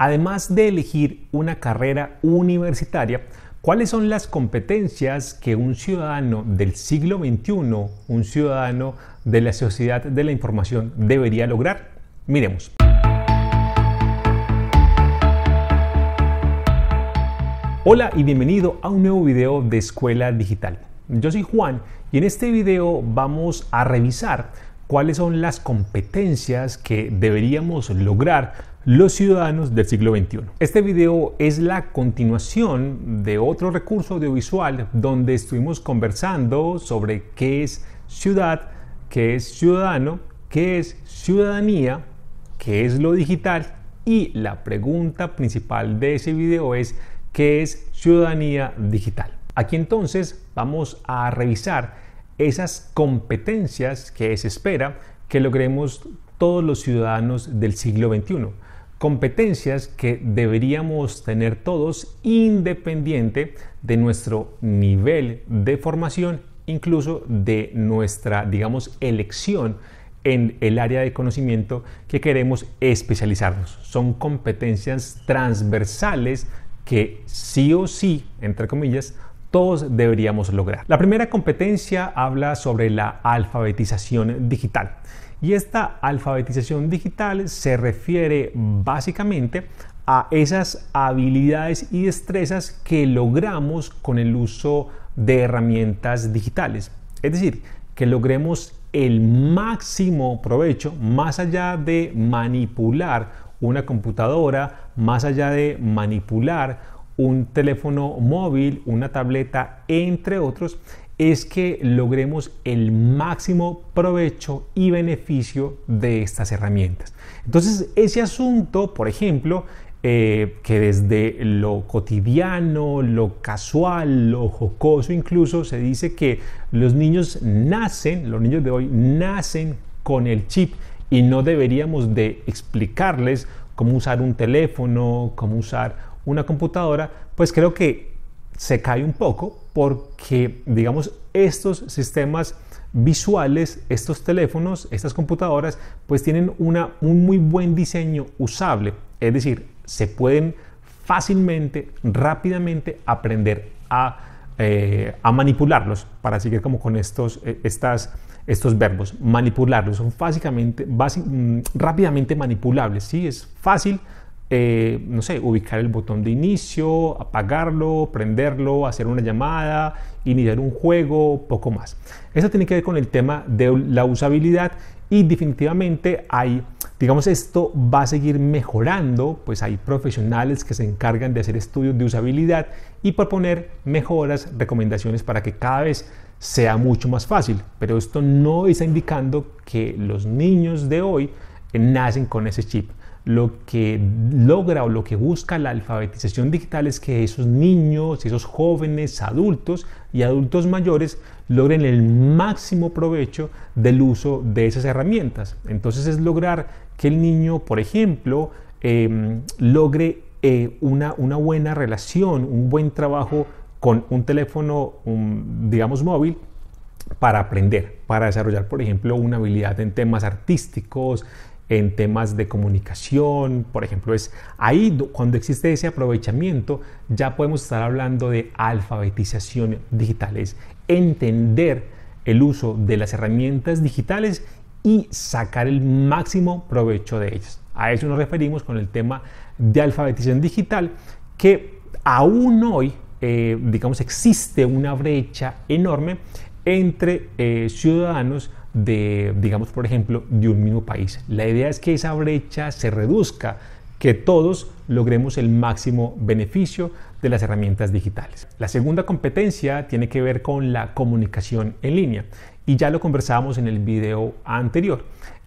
Además de elegir una carrera universitaria, ¿cuáles son las competencias que un ciudadano del siglo XXI, un ciudadano de la sociedad de la información debería lograr? Miremos. Hola y bienvenido a un nuevo video de Escuela Digital. Yo soy Juan y en este video vamos a revisar cuáles son las competencias que deberíamos lograr los ciudadanos del siglo XXI. Este video es la continuación de otro recurso audiovisual donde estuvimos conversando sobre qué es ciudad, qué es ciudadano, qué es ciudadanía, qué es lo digital y la pregunta principal de ese video es qué es ciudadanía digital. Aquí entonces vamos a revisar esas competencias que se espera que logremos todos los ciudadanos del siglo XXI competencias que deberíamos tener todos independiente de nuestro nivel de formación, incluso de nuestra, digamos, elección en el área de conocimiento que queremos especializarnos. Son competencias transversales que sí o sí, entre comillas, todos deberíamos lograr. La primera competencia habla sobre la alfabetización digital. Y esta alfabetización digital se refiere básicamente a esas habilidades y destrezas que logramos con el uso de herramientas digitales. Es decir, que logremos el máximo provecho más allá de manipular una computadora, más allá de manipular un teléfono móvil, una tableta, entre otros, es que logremos el máximo provecho y beneficio de estas herramientas. Entonces, ese asunto, por ejemplo, eh, que desde lo cotidiano, lo casual, lo jocoso incluso, se dice que los niños nacen, los niños de hoy nacen con el chip y no deberíamos de explicarles cómo usar un teléfono, cómo usar una computadora, pues creo que se cae un poco porque, digamos, estos sistemas visuales, estos teléfonos, estas computadoras, pues tienen un muy buen diseño usable. Es decir, se pueden fácilmente, rápidamente aprender a, eh, manipularlos, para seguir como con estos, eh, estas, estos verbos, manipularlos, son básicamente, básicamente, mm, rápidamente manipulables, ¿sí? Es fácil eh, no sé, ubicar el botón de inicio, apagarlo, prenderlo, hacer una llamada, iniciar un juego, poco más. Eso tiene que ver con el tema de la usabilidad y definitivamente hay, digamos, esto va a seguir mejorando, pues hay profesionales que se encargan de hacer estudios de usabilidad y proponer mejoras, recomendaciones para que cada vez sea mucho más fácil, pero esto no está indicando que los niños de hoy nacen con ese chip lo que logra o lo que busca la alfabetización digital es que esos niños, esos jóvenes, adultos y adultos mayores logren el máximo provecho del uso de esas herramientas. Entonces es lograr que el niño, por ejemplo, em, logre eh, una, buena relación, un buen trabajo con un teléfono, digamos, móvil para aprender, para desarrollar, por ejemplo, una habilidad en temas artísticos, en temas de comunicación, por ejemplo, es ahí cuando existe ese aprovechamiento, ya podemos estar hablando de alfabetización digital, es entender el uso de las herramientas digitales y sacar el máximo provecho de ellas. A eso nos referimos con el tema de alfabetización digital, que aún hoy, eh, digamos, existe una brecha enorme entre eh, ciudadanos de, digamos, por ejemplo, de un mismo país. La idea es que esa brecha se reduzca, que todos logremos el máximo beneficio de las herramientas digitales. La segunda competencia tiene que ver con la comunicación en línea y ya lo conversábamos en el video anterior.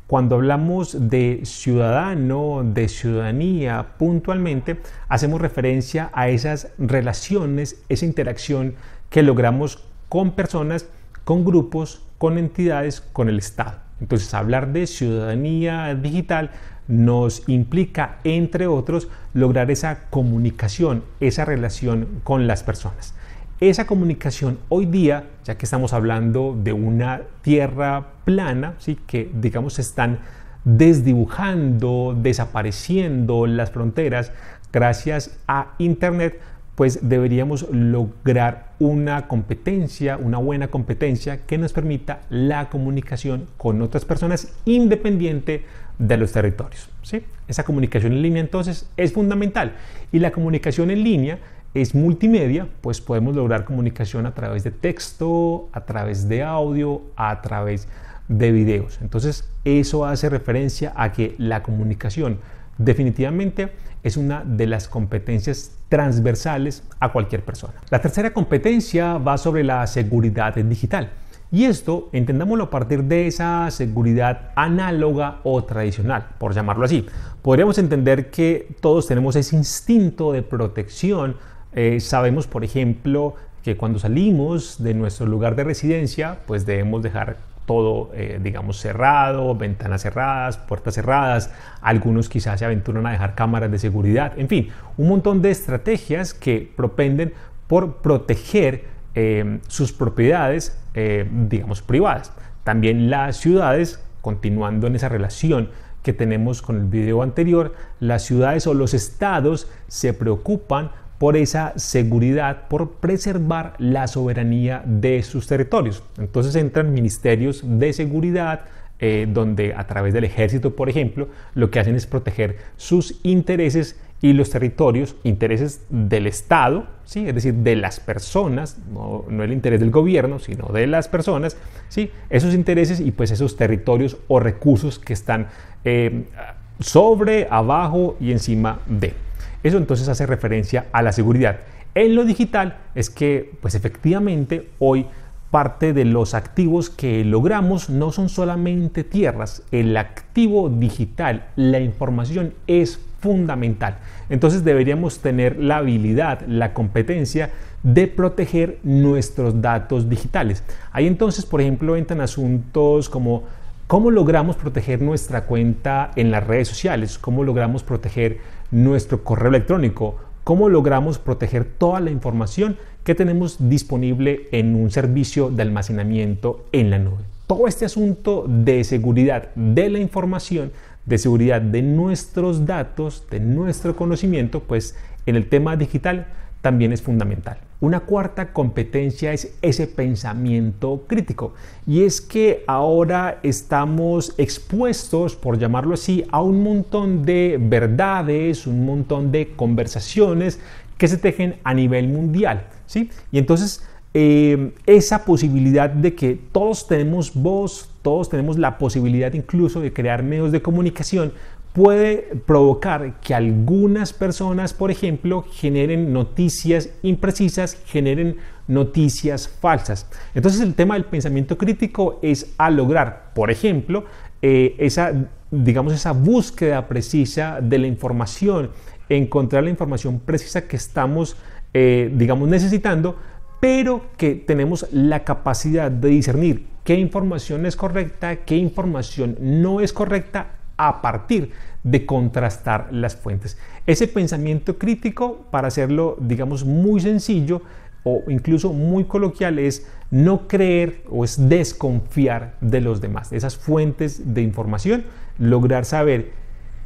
Cuando hablamos de ciudadano, de ciudadanía puntualmente, hacemos referencia a esas relaciones, esa interacción que logramos con personas, con grupos, con entidades, con el Estado. Entonces, hablar de ciudadanía digital nos implica, entre otros, lograr esa comunicación, esa relación con las personas. Esa comunicación hoy día, ya que estamos hablando de una tierra plana, ¿sí? que digamos están desdibujando, desapareciendo las fronteras gracias a Internet, pues deberíamos lograr una competencia, una buena competencia que nos permita la comunicación con otras personas independiente de los territorios. ¿sí? Esa comunicación en línea entonces es fundamental y la comunicación en línea es multimedia, pues podemos lograr comunicación a través de texto, a través de audio, a través de videos. Entonces eso hace referencia a que la comunicación Definitivamente es una de las competencias transversales a cualquier persona. La tercera competencia va sobre la seguridad digital. Y esto entendámoslo a partir de esa seguridad análoga o tradicional, por llamarlo así. Podríamos entender que todos tenemos ese instinto de protección. Eh, sabemos, por ejemplo, que cuando salimos de nuestro lugar de residencia, pues debemos dejar todo, eh, digamos, cerrado, ventanas cerradas, puertas cerradas, algunos quizás se aventuran a dejar cámaras de seguridad, en fin, un montón de estrategias que propenden por proteger eh, sus propiedades, eh, digamos, privadas. También las ciudades, continuando en esa relación que tenemos con el video anterior, las ciudades o los estados se preocupan por esa seguridad, por preservar la soberanía de sus territorios. Entonces entran ministerios de seguridad, eh, donde a través del ejército, por ejemplo, lo que hacen es proteger sus intereses y los territorios, intereses del Estado, ¿sí? es decir, de las personas, no, el interés del gobierno, sino de las personas, ¿sí? esos intereses y pues esos territorios o recursos que están eh, sobre, abajo y encima de. Eso entonces hace referencia a la seguridad. En lo digital es que, pues efectivamente, hoy parte de los activos que logramos no son solamente tierras, el activo digital, la información es fundamental. Entonces deberíamos tener la habilidad, la competencia de proteger nuestros datos digitales. Ahí entonces, por ejemplo, entran asuntos como ¿Cómo logramos proteger nuestra cuenta en las redes sociales? ¿Cómo logramos proteger nuestro correo electrónico? ¿Cómo logramos proteger toda la información que tenemos disponible en un servicio de almacenamiento en la nube? Todo este asunto de seguridad de la información, de seguridad de nuestros datos, de nuestro conocimiento, pues en el tema digital también es fundamental. Una cuarta competencia es ese pensamiento crítico y es que ahora estamos expuestos, por llamarlo así, a un montón de verdades, un montón de conversaciones que se tejen a nivel mundial, ¿sí? Y entonces em, esa posibilidad de que todos tenemos voz, todos tenemos la posibilidad incluso de crear medios de comunicación, puede provocar que algunas personas, por ejemplo, generen noticias imprecisas, generen noticias falsas. Entonces el tema del pensamiento crítico es a lograr, por ejemplo, eh, esa, digamos, esa búsqueda precisa de la información, encontrar la información precisa que estamos, eh, digamos, necesitando, pero que tenemos la capacidad de discernir qué información es correcta, qué información no es correcta a partir de contrastar las fuentes. Ese pensamiento crítico, para hacerlo, digamos, muy sencillo o incluso muy coloquial, es no creer o es desconfiar de los demás, esas fuentes de información, lograr saber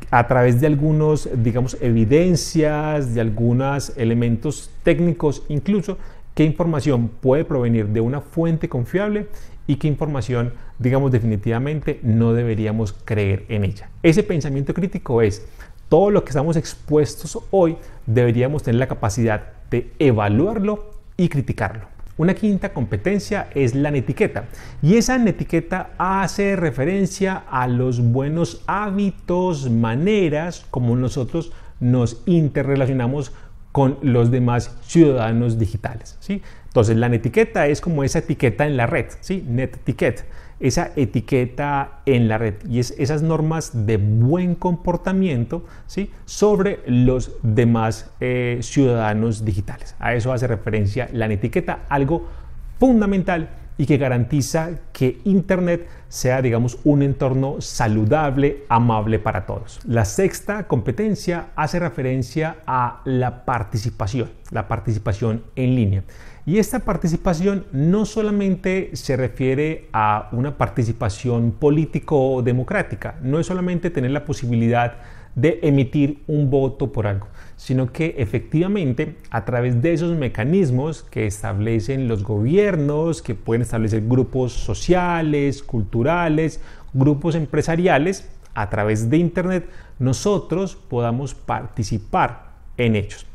a través de algunos, digamos, evidencias, de algunos elementos técnicos, incluso qué información puede provenir de una fuente confiable y qué información, digamos, definitivamente no deberíamos creer en ella. Ese pensamiento crítico es, todo lo que estamos expuestos hoy deberíamos tener la capacidad de evaluarlo y criticarlo. Una quinta competencia es la netiqueta y esa netiqueta hace referencia a los buenos hábitos, maneras como nosotros nos interrelacionamos con los demás ciudadanos digitales. ¿sí? Entonces, la netiqueta es como esa etiqueta en la red, ¿sí? netiquet, esa etiqueta en la red y es esas normas de buen comportamiento ¿sí? sobre los demás eh, ciudadanos digitales. A eso hace referencia la netiqueta, algo fundamental y que garantiza que Internet sea, digamos, un entorno saludable, amable para todos. La sexta competencia hace referencia a la participación, la participación en línea. Y esta participación no solamente se refiere a una participación político-democrática, no es solamente tener la posibilidad de emitir un voto por algo, sino que efectivamente a través de esos mecanismos que establecen los gobiernos, que pueden establecer grupos sociales, culturales, grupos empresariales, a través de Internet nosotros podamos participar en ellos.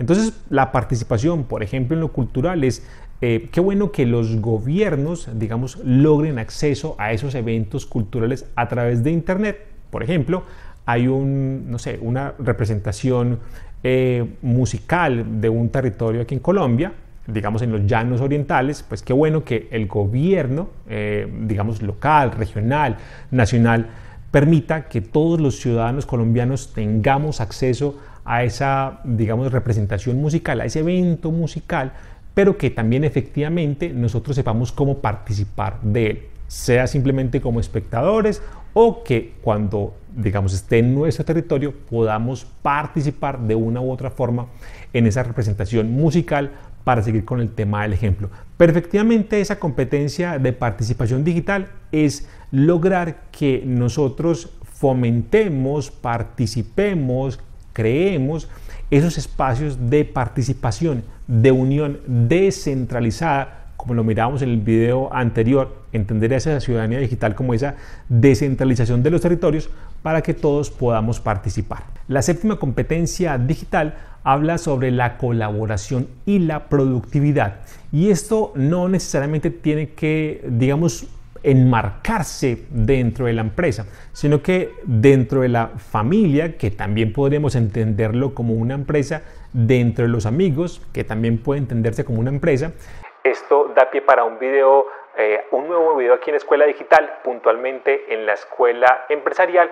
Entonces la participación, por ejemplo, en lo cultural es eh, qué bueno que los gobiernos, digamos, logren acceso a esos eventos culturales a través de Internet. Por ejemplo, hay un, no sé, una representación eh, musical de un territorio aquí en Colombia, digamos en los llanos orientales, pues qué bueno que el gobierno, eh, digamos local, regional, nacional, permita que todos los ciudadanos colombianos tengamos acceso a esa, digamos, representación musical, a ese evento musical, pero que también efectivamente nosotros sepamos cómo participar de él sea simplemente como espectadores o que cuando, digamos, esté en nuestro territorio podamos participar de una u otra forma en esa representación musical para seguir con el tema del ejemplo. Perfectivamente esa competencia de participación digital es lograr que nosotros fomentemos, participemos, creemos esos espacios de participación, de unión descentralizada como lo mirábamos en el video anterior, entender esa ciudadanía digital como esa descentralización de los territorios para que todos podamos participar. La séptima competencia digital habla sobre la colaboración y la productividad. Y esto no necesariamente tiene que, digamos, enmarcarse dentro de la empresa, sino que dentro de la familia, que también podríamos entenderlo como una empresa, dentro de los amigos, que también puede entenderse como una empresa, esto da pie para un video, eh, un nuevo video aquí en Escuela Digital, puntualmente en la Escuela Empresarial.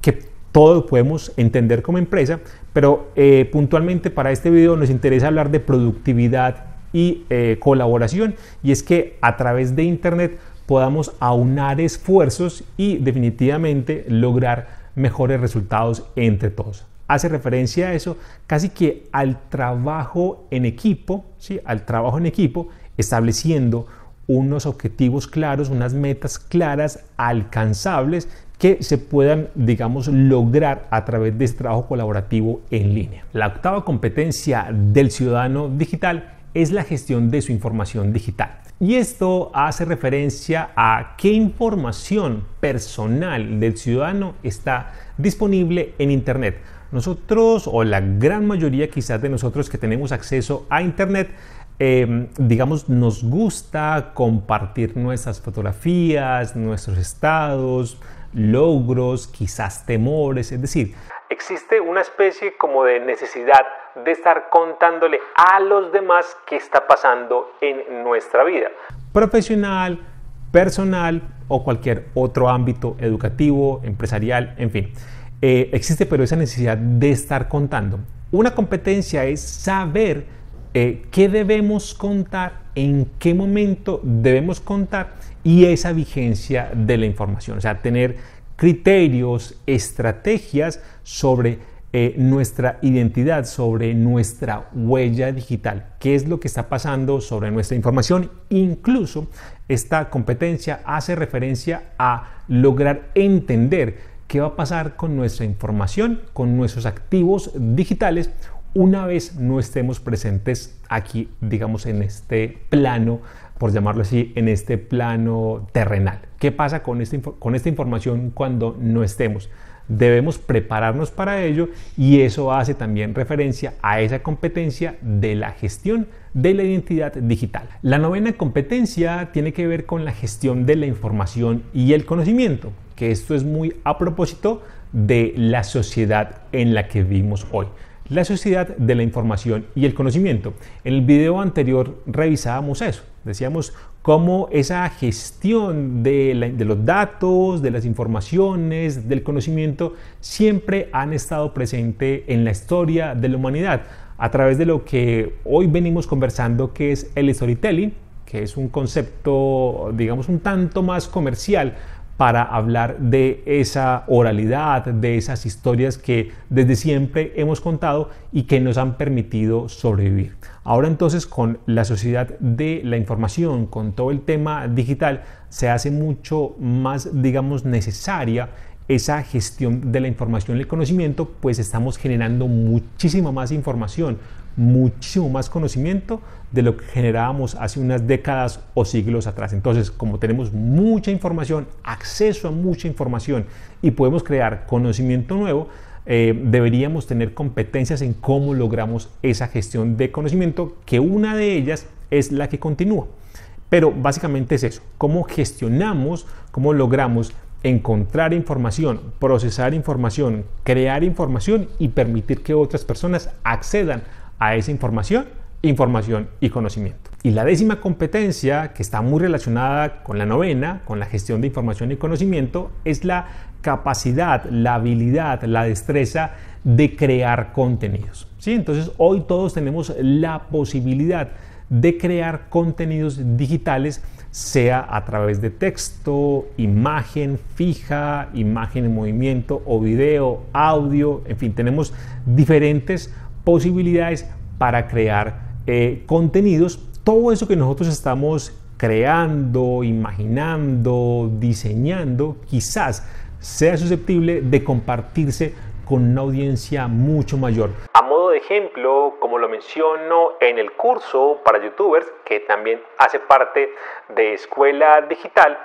Que todos podemos entender como empresa, pero eh, puntualmente para este video nos interesa hablar de productividad y eh, colaboración. Y es que a través de Internet podamos aunar esfuerzos y definitivamente lograr mejores resultados entre todos hace referencia a eso, casi que al trabajo en equipo, al trabajo en equipo, estableciendo unos objetivos claros, unas metas claras, alcanzables, que se puedan, digamos, lograr a través de este trabajo colaborativo en línea. La octava competencia del ciudadano digital es la gestión de su información digital. Y esto hace referencia a qué información personal del ciudadano está disponible en Internet nosotros, o la gran mayoría quizás de nosotros que tenemos acceso a Internet, em, digamos, nos gusta compartir nuestras fotografías, nuestros estados, logros, quizás temores, es decir, existe una especie como de necesidad de estar contándole a los demás qué está pasando en nuestra vida. Profesional, personal o cualquier otro ámbito educativo, empresarial, en fin. Eh, existe pero esa necesidad de estar contando. Una competencia es saber eh, qué debemos contar, en qué momento debemos contar y esa vigencia de la información, o sea, tener criterios, estrategias sobre eh, nuestra identidad, sobre nuestra huella digital, qué es lo que está pasando sobre nuestra información. Incluso esta competencia hace referencia a lograr entender qué va a pasar con nuestra información, con nuestros activos digitales una vez no estemos presentes aquí, digamos, en este plano, por llamarlo así, en este plano terrenal. ¿Qué pasa con, esta información cuando no estemos? Debemos prepararnos para ello y eso hace también referencia a esa competencia de la gestión de la identidad digital. La novena competencia tiene que ver con la gestión de la información y el conocimiento que esto es muy a propósito de la sociedad en la que vivimos hoy. La sociedad de la información y el conocimiento. En el video anterior revisábamos eso. Decíamos cómo esa gestión de, de los datos, de las informaciones, del conocimiento, siempre han estado presente en la historia de la humanidad a través de lo que hoy venimos conversando, que es el storytelling, que es un concepto, digamos, un tanto más comercial, para hablar de esa oralidad, de esas historias que desde siempre hemos contado y que nos han permitido sobrevivir. Ahora entonces con la sociedad de la información, con todo el tema digital, se hace mucho más, digamos, necesaria esa gestión de la información y el conocimiento, pues estamos generando muchísima más información, muchísimo más conocimiento de lo que generábamos hace unas décadas o siglos atrás. Entonces, como tenemos mucha información, acceso a mucha información y podemos crear conocimiento nuevo, eh, deberíamos tener competencias en cómo logramos esa gestión de conocimiento, que una de ellas es la que continúa. Pero básicamente es eso, cómo gestionamos, cómo logramos encontrar información, procesar información, crear información y permitir que otras personas accedan a esa información, información y conocimiento. Y la décima competencia, que está muy relacionada con la novena, con la gestión de información y conocimiento, es la capacidad, la habilidad, la destreza de crear contenidos. ¿sí? Entonces hoy todos tenemos la posibilidad de crear contenidos digitales, sea a través de texto, imagen fija, imagen en movimiento o video, audio, en fin, tenemos diferentes posibilidades para crear eh, contenidos. Todo eso que nosotros estamos creando, imaginando, diseñando, quizás sea susceptible de compartirse con una audiencia mucho mayor. A modo de ejemplo, como lo menciono en el curso para youtubers, que también hace parte de Escuela Digital,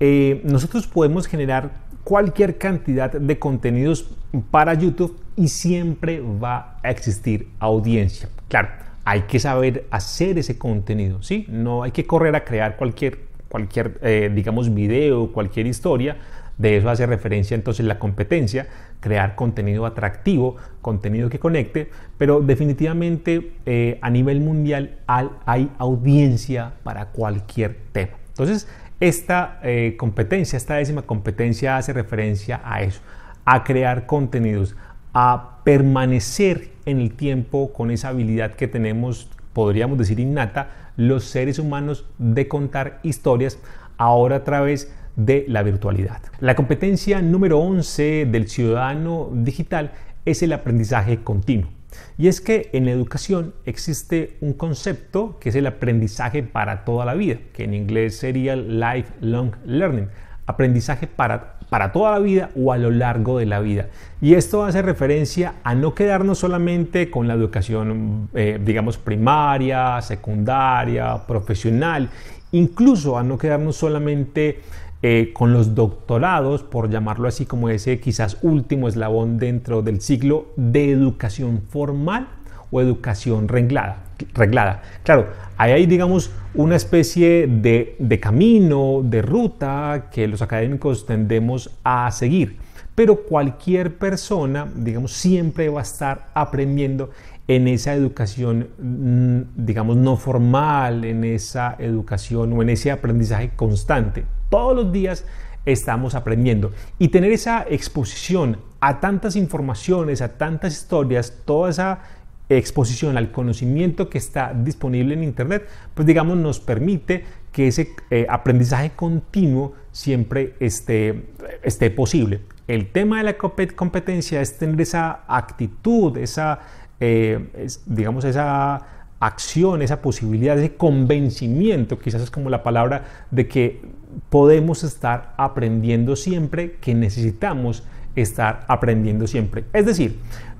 eh, nosotros podemos generar cualquier cantidad de contenidos para YouTube y siempre va a existir audiencia. Claro, hay que saber hacer ese contenido, ¿sí? No hay que correr a crear cualquier, cualquier eh, digamos, video, cualquier historia. De eso hace referencia entonces la competencia, crear contenido atractivo, contenido que conecte, pero definitivamente eh, a nivel mundial hay audiencia para cualquier tema. Entonces, esta eh, competencia, esta décima competencia hace referencia a eso, a crear contenidos, a permanecer en el tiempo con esa habilidad que tenemos, podríamos decir innata, los seres humanos de contar historias ahora a través de la virtualidad. La competencia número 11 del ciudadano digital es el aprendizaje continuo. Y es que en educación existe un concepto que es el aprendizaje para toda la vida, que en inglés sería lifelong learning, aprendizaje para, para toda la vida o a lo largo de la vida. Y esto hace referencia a no quedarnos solamente con la educación, eh, digamos, primaria, secundaria, profesional, incluso a no quedarnos solamente eh, con los doctorados, por llamarlo así como ese quizás último eslabón dentro del ciclo de educación formal o educación reglada. reglada. Claro, ahí hay, digamos, una especie de, de camino, de ruta que los académicos tendemos a seguir, pero cualquier persona, digamos, siempre va a estar aprendiendo en esa educación, mm, digamos, no formal, en esa educación o en ese aprendizaje constante todos los días estamos aprendiendo. Y tener esa exposición a tantas informaciones, a tantas historias, toda esa exposición al conocimiento que está disponible en Internet, pues digamos nos permite que ese eh, aprendizaje continuo siempre esté, esté posible. El tema de la competencia es tener esa actitud, esa, eh, digamos, esa acción, esa posibilidad, de convencimiento, quizás es como la palabra, de que podemos estar aprendiendo siempre, que necesitamos estar aprendiendo siempre. Es decir,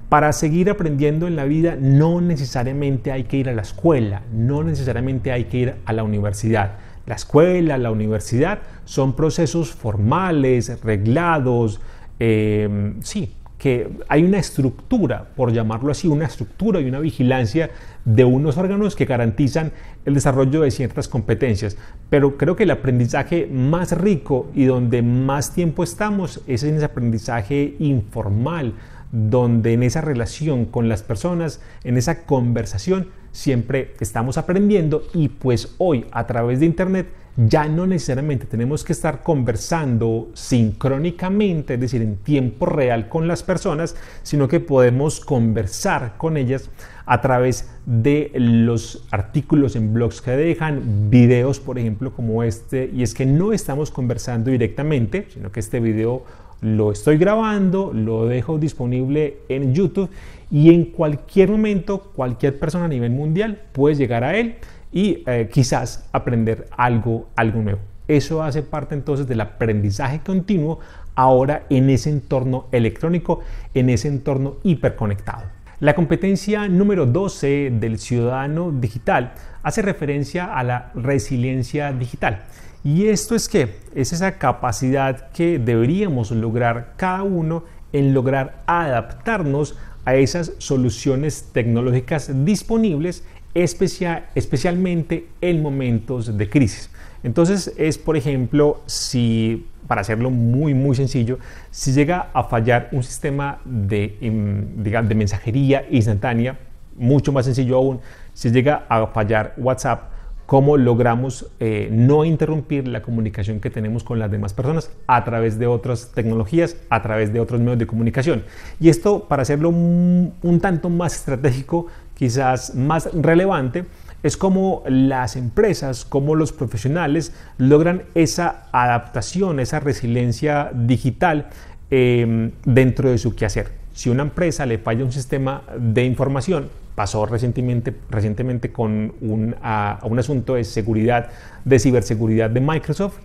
para seguir aprendiendo en la vida no necesariamente hay que ir a la escuela, no necesariamente hay que ir a la universidad. La escuela, la universidad son procesos formales, reglados, eh, sí, que hay una estructura, por llamarlo así, una estructura y una vigilancia de unos órganos que garantizan el desarrollo de ciertas competencias. Pero creo que el aprendizaje más rico y donde más tiempo estamos es en ese aprendizaje informal, donde en esa relación con las personas, en esa conversación, siempre estamos aprendiendo y pues hoy a través de Internet ya no necesariamente tenemos que estar conversando sincrónicamente, es decir, en tiempo real con las personas, sino que podemos conversar con ellas a través de los artículos en blogs que dejan, videos, por ejemplo, como este, y es que no estamos conversando directamente, sino que este video lo estoy grabando, lo dejo disponible en YouTube y en cualquier momento, cualquier persona a nivel mundial puede llegar a él y eh, quizás aprender algo, algo nuevo. Eso hace parte entonces del aprendizaje continuo ahora en ese entorno electrónico, en ese entorno hiperconectado. La competencia número 12 del ciudadano digital hace referencia a la resiliencia digital. Y esto es que es esa capacidad que deberíamos lograr cada uno en lograr adaptarnos a esas soluciones tecnológicas disponibles especialmente en momentos de crisis. Entonces es, por ejemplo, si, para hacerlo muy, muy sencillo, si llega a fallar un sistema de, em, de mensajería instantánea, mucho más sencillo aún, si llega a fallar WhatsApp, cómo logramos eh, no interrumpir la comunicación que tenemos con las demás personas a través de otras tecnologías, a través de otros medios de comunicación. Y esto, para hacerlo un tanto más estratégico, quizás más relevante es cómo las empresas, cómo los profesionales logran esa adaptación, esa resiliencia digital em, dentro de su quehacer. Si una empresa le falla un sistema de información, pasó recientemente, recientemente con un, asunto de seguridad, de ciberseguridad de Microsoft,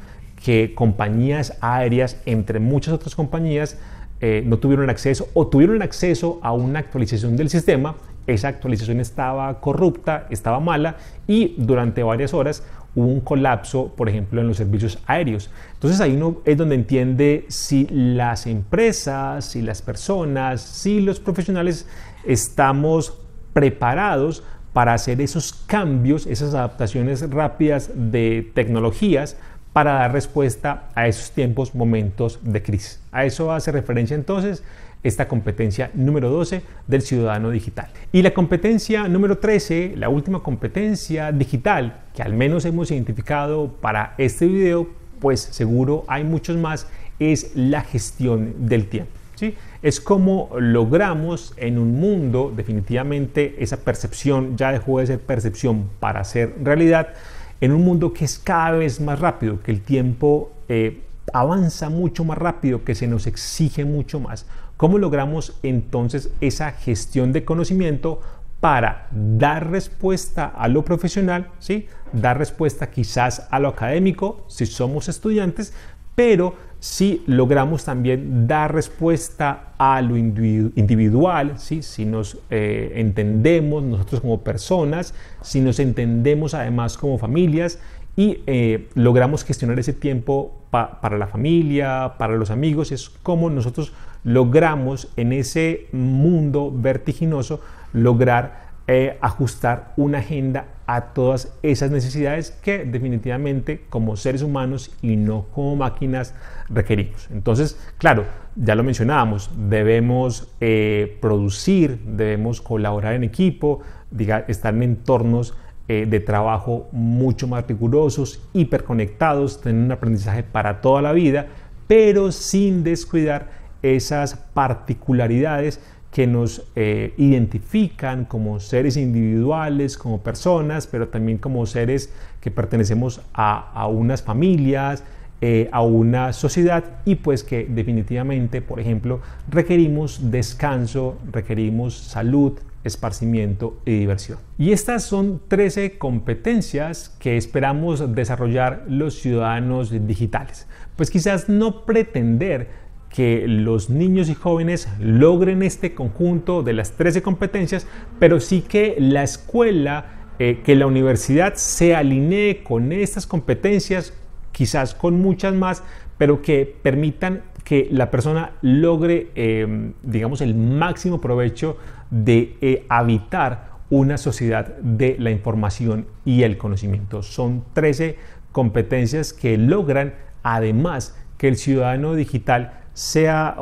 que compañías aéreas, entre muchas otras compañías, eh, no tuvieron acceso o tuvieron acceso a una actualización del sistema esa actualización estaba corrupta, estaba mala y durante varias horas hubo un colapso, por ejemplo, en los servicios aéreos. Entonces ahí es donde entiende si las empresas, si las personas, si los profesionales estamos preparados para hacer esos cambios, esas adaptaciones rápidas de tecnologías para dar respuesta a esos tiempos, momentos de crisis. A eso hace referencia entonces esta competencia número 12 del ciudadano digital. Y la competencia número 13, la última competencia digital que al menos hemos identificado para este video, pues seguro hay muchos más, es la gestión del tiempo. ¿sí? Es como logramos en un mundo definitivamente esa percepción, ya dejó de ser percepción para ser realidad, en un mundo que es cada vez más rápido, que el tiempo eh, avanza mucho más rápido, que se nos exige mucho más ¿Cómo logramos entonces esa gestión de conocimiento para dar respuesta a lo profesional, ¿sí? dar respuesta quizás a lo académico si somos estudiantes, pero si logramos también dar respuesta a lo individual, ¿sí? si nos eh, entendemos nosotros como personas, si nos entendemos además como familias, y eh, logramos gestionar ese tiempo para la familia, para los amigos, es como nosotros logramos en ese mundo vertiginoso lograr eh, ajustar una agenda a todas esas necesidades que definitivamente como seres humanos y no como máquinas requerimos. Entonces, claro, ya lo mencionábamos, debemos eh, producir, debemos colaborar en equipo, estar en entornos eh, de trabajo mucho más rigurosos, hiperconectados, tener un aprendizaje para toda la vida, pero sin descuidar esas particularidades que nos eh, identifican como seres individuales, como personas, pero también como seres que pertenecemos a, unas familias, eh, a una sociedad y pues que definitivamente, por ejemplo, requerimos descanso, requerimos salud, esparcimiento y diversión. Y estas son 13 competencias que esperamos desarrollar los ciudadanos digitales. Pues quizás no pretender que los niños y jóvenes logren este conjunto de las 13 competencias, pero sí que la escuela, eh, que la universidad se alinee con estas competencias, quizás con muchas más, pero que permitan que la persona logre, em, digamos, el máximo provecho de eh, habitar una sociedad de la información y el conocimiento. Son 13 competencias que logran, además, que el ciudadano digital sea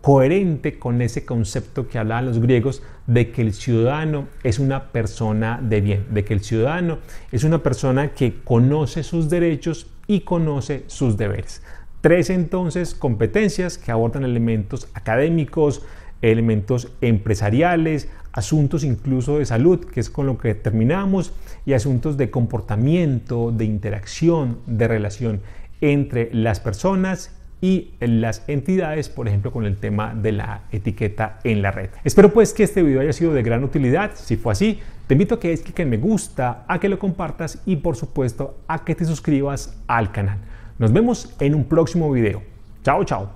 coherente con ese concepto que hablaban los griegos de que el ciudadano es una persona de bien, de que el ciudadano es una persona que conoce sus derechos y conoce sus deberes. Tres entonces competencias que abordan elementos académicos, elementos empresariales, asuntos incluso de salud, que es con lo que terminamos, y asuntos de comportamiento, de interacción, de relación entre las personas y las entidades, por ejemplo, con el tema de la etiqueta en la red. Espero pues que este video haya sido de gran utilidad. Si fue así, te invito a que des clic en me gusta, a que lo compartas y por supuesto a que te suscribas al canal. Nos vemos en un próximo video. Chao, chao.